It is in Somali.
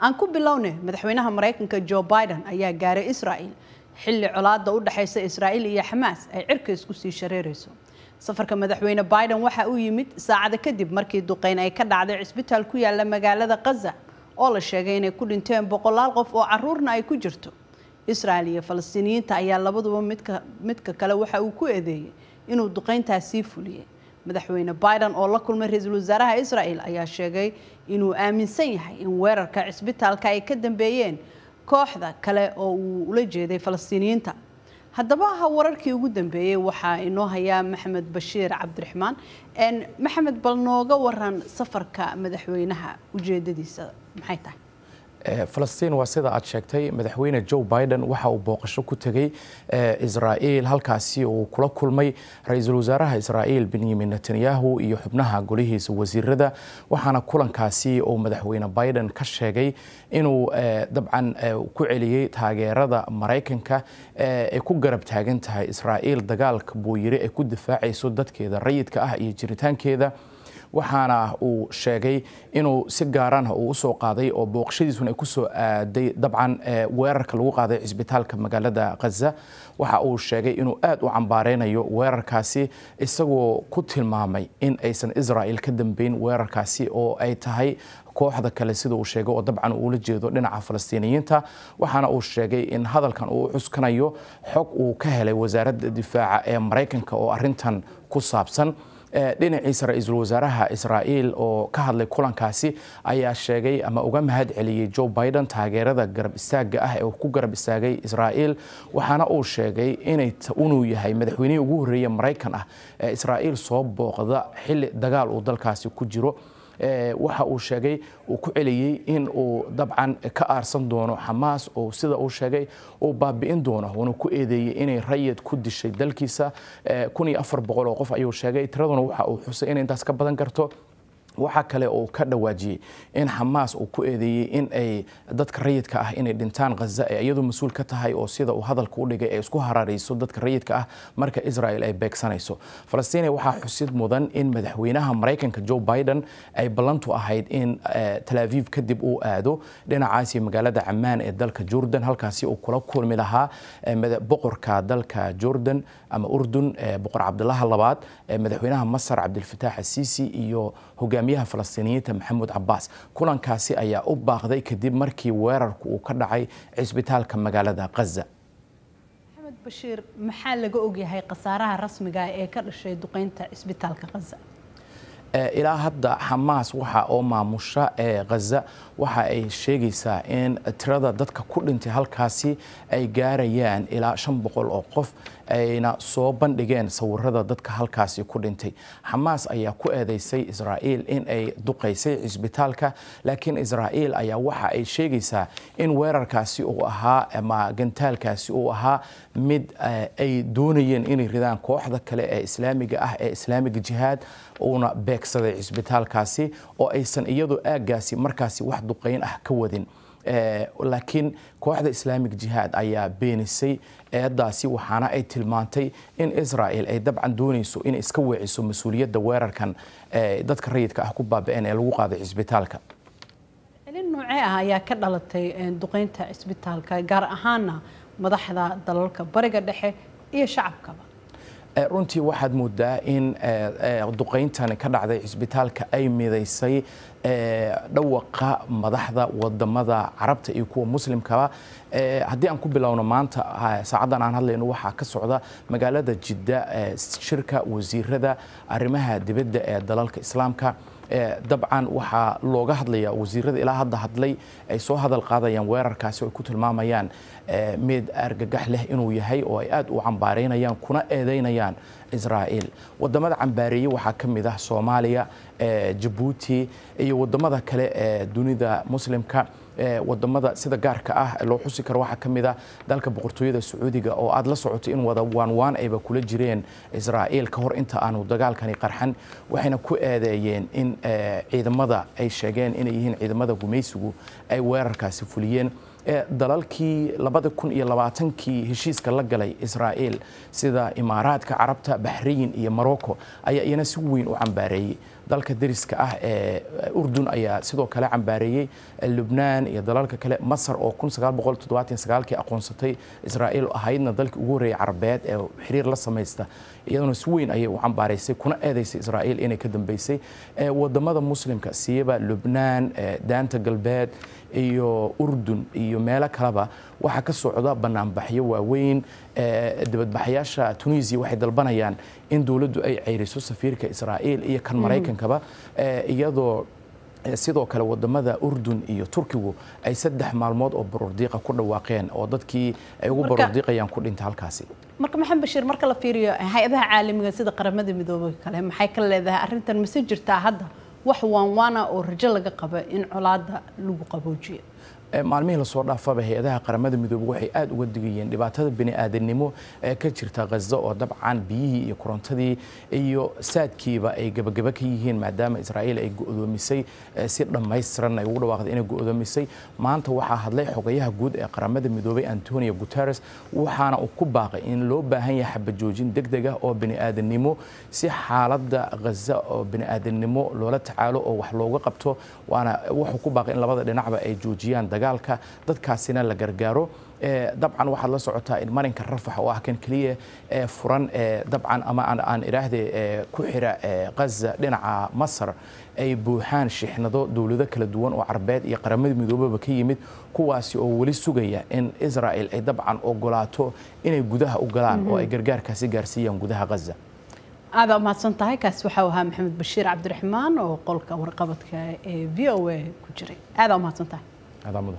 aan ku bilowna madaxweynaha maraykanka jo biden ayaa gaaray israa'el xilli colaada u dhexaysa israa'il iyo xamaas ay cirka isku sii shareerayso safarka madaxweyne biden waxa uu yimid saacada kadib markii duqeyn ay ka dhacday cisbitaal ku yaala magaalada khaza oo la sheegay inay ku dhinteen boqolaal qof oo caruurna ay ku jirto israa'el iyo falastiiniyiinta ayaa labaduba midka midka kale waxa uu ku eedeeyey inuu duqeyntaas sii fuliyey madaxweyne biden oo la kulmay ra-iisul wasaaraha israel ayaa sheegay inuu aaminsan yahay in weerarka cisbitaalka ay ka dambeeyeen kooxda kale oo uu ula jeeday falastiiniyiinta haddaba ha wararkii ugu dambeeyey waxaa inoo hayaa maxamed bashiir cabdiraxmaan maxamed bal nooga waran safarka madaxweynaha ujeedadiisa maxay tahay falastiin waa sida aad sheegtay madaxweyne joe biden waxa uu booqasho ku tegey israa'iil halkaasi uu kula kulmay ra-iisul wasaaraha israa'iil benyamin netanyahu iyo xubnaha golihiisa wasiirada waxaana kulankaasi uu madaxweyne biden ka sheegay inuu dabcan ku celiyey taageerada maraykanka ay ku garab taagan tahay israa'iil dagaalka buu yiri ay ku difaacayso dadkeeda rayidka ah iyo jiritaankeeda waxaana uu sheegay inuu si gaarana uu usoo qaaday oo booqashadiisuna ay kusoo aaday dabcan weerarka lagu qaaday cisbitaalka magaalada khaza waxa uu sheegay inuu aad u cambaareynayo weerarkaasi isagoo ku tilmaamay in aysan israa'il ka dambeyn weerarkaasi oo ay tahay kooxda kale sida uu sheegay oo dabcan uu ula jeedo dhinaca falastiiniyiinta waxaana uu sheegay in hadalkan uu cuskanayo xog uu ka helay wasaaradda difaaca ee maraykanka oo arintan ku saabsan Eh, dhinaciisa ra-iisul wasaaraha israa'iil oo ka hadlay kulankaasi ayaa sheegay ama uga mahad celiyey joe biden taageerada garab istaaga ah ee uu ku garab istaagay israa'iil waxaana uu sheegay inay inuu yahay madaxweynihii ugu horreeya maraykan ah ee israa'iil soo booqda xilli dagaal uu dalkaasi ku jiro waxa uu sheegay uu ku celiyey in uu dabcan ka aarsan doono xamaas oo sida uu sheegay uu baabi'in doono wuuna ku eedeeyey inay rayid ku dishay dalkiisa kun iyo afar boqol oo qof ayuu sheegay tiraduna waxa uu xusay inay intaas ka badan karto waxa kale oo ka dhawaajiyey in xamaas uu ku eedeeyey in ay dadka rayidka ah inay dhintaan khaza ee iyadoo mas-uul ka tahay oo sida uu hadalka u dhigay ay isku hararayso dadka rayidka ah marka israel ay beegsanayso falastiina waxaa xusid mudan in madaxweynaha maraykanka joe biden ay ballantu ahayd in eh, talaaviv kadib uu aado dhinacaasi magaalada camaan ee dalka jordan halkaasi uu kula kulmi lahaa eh, boqorka dalka jordan ama urdun eh, boqor cabdulaha labaad madaxweynaha masar cabdilfataax asiisi iyo hogaamiyaha falastiiniyiinta maxamuud cabaas kulankaasi ayaa u baaqday kadib markii weerarku uu ka dhacay cisbitaalka magaalada khaza axmed bashiir maxaa laga ogyahay khasaaraha rasmiga ah ee ka dhashay duqeynta cisbitaalka khaza ilaa hadda xamaas waxa oo maamusha ee khaza waxa ay sheegaysaa in tirada dadka ku dhintay halkaasi ay gaarayaan ilaa shan boqol oo qof ayna soo bandhigeen sawirada dadka halkaasi ku dhintay xamaas ayaa ku eedeysay israa'iil in ay duqaysay cisbitaalka laakiin israa'iil ayaa waxa ay sheegaysaa in weerarkaasi uu ahaa ama gantaalkaasi uu ahaa mid eh, ay doonayeen inay ridaan kooxda kale ee islaamiga ah ee islaamiga jihaad uuna beegsaday cisbitaalkaasi oo aysan iyadu aaggaasi markaasi wax duqayn ah ka wadin Eh, laakiin kooxda islaamig jihaad ayaa beenisay eedaasi waxaana ay tilmaantay in israel ay dabcan doonayso inay iska weeciso mas-uuliyadda weerarkan eh, dadka rayidka ah ku baaba-een ee lagu qaaday cisbitaalka celin noocee ah ayaa ka dhalatay eh, duqeynta cisbitaalka gaar ahaana madaxda dalalka bariga dhexe iyo shacabkaba Eh, runtii waxaad moodaa in eh, eh, duqayntani ka dhacday cisbitaalka ay midaysay dhawaqa madaxda wadamada carabta iyo kuwa muslimkaba haddii aan ku bilowno maanta saacaddan aan hadlayno waxaa ka socda magaalada jidda shirka wasiirada arrimaha dibadda ee dalalka islaamka dabcan waxaa looga hadlayaa wasiirada ilaa hadda hadlay ay soo hadal qaadayaan weerarkaasi oo ay ku tilmaamayaan meed argagax leh inuu yahay oo ay aada u cambaareynayaan kuna eedaynayaan israa'iil waddamada cambaareeyey waxaa ka mid ah soomaaliya jabuuti iyo wadamada kale ee dunida muslimka wadamada sida gaarka ah loo xusi karo waxaa ka mid ah dalka boqortooyada sacuudiga oo aad la socotay in wada waanwaan ayba kula jireen israa'iil ka hor inta aanu dagaalkani qarxan waxayna ku eedeeyeen in ciidamada ay sheegeen inay yihiin ciidamada gumaysigu ay weerarkaasi fuliyeen dalalkii labada kun iyo labaatankii heshiiska la galay israa'iil sida imaaraadka carabta baxriyin iyo morocco ayaa iyana si weyn u cambaareeyey dalka dariska ah ee urdun ayaa sidoo kale cambaareeyey lubnaan iyo dalalka kale masar oo kii aqoonsatay israa'iil ahaydna dalkii ugu horreeyay carabeed ee xiriir la samaysta iyaduna si weyn ayay u cambaaraysay kuna eedaysay israa'iil inay ka dambeysay wadamada muslimka siyaba lubnaan daanta galbeed iyo urdun iyo meelo kaleba waxaa ka socda banaanbaxyo waaweyn dibadbaxyaasha tunisiya waxay dalbanayaan in dowladdu ay ceyriso safiirka israa'iil iyo kan maraykanka caalamkaba iyadoo sidoo kale wadamada urdun iyo turkigu ay saddex maalmood oo baroordiiqa ku dhawaaqeen oo dadkii ay ugu borordiiqayaan ku dhinta halkaasi marka maxamed bashiir marka la fiiriyo hay-adaha caalamiga sida qaramada midoobay kale maxay ka leedahay arrintan mase jirtaa hadda wax waanwaana oo rajo laga qaba in colaada lagu qaboojiyo maalmihii lasoo dhaafaba hay-adaha qaramada midoobe waxay aada uga digayeen dhibaatada bini'aadanimo ee ka jirta khaza oo dabcan biyihii iyo korontadii iyo saadkiiba ay gebageba ka yihiin maadaama israa'iil ay go'doomisay si dhammaystiran ay ugu dhawaaqday inay go'doomisay maanta waxaa hadlay xogayaha guud ee qaramada midoobey antonio guteres waxaana uu ku baaqay in loo baahan yahay xabajoojin degdeg ah oo bini'aadanimo si xaalada khaza oo bini'aadanimo loola tacaalo oo wax looga qabto waana wuxuu ku baaqay in labada dhinacba ay joojiyaan joojiyaan dagaalka dadkaasina la gargaaro eh, dabcan waxaad la socotaa in marinka rafax oo ah kan keliya ee eh, furan ee eh, dabcan ama aan idhaahdee ku xira ghaza dhinaca masar ay buuxaan shixnado dowlado kala duwan oo carbeed iyo qaramada midoobaba ka yimid kuwaasi oo weli sugaya in israa'il ay dabcan ogolaato inay gudaha u galaan oo ay mm-hmm. gargaarkaasi gaarsiiyaan gudaha ghaza aad aa mahadsan tahay kaasi waxau ahaa maxamed bashiir cabdiraxmaan oo qolka warqabadka ee v o a ku jiray aad aa umahadsan tahay Adamı da.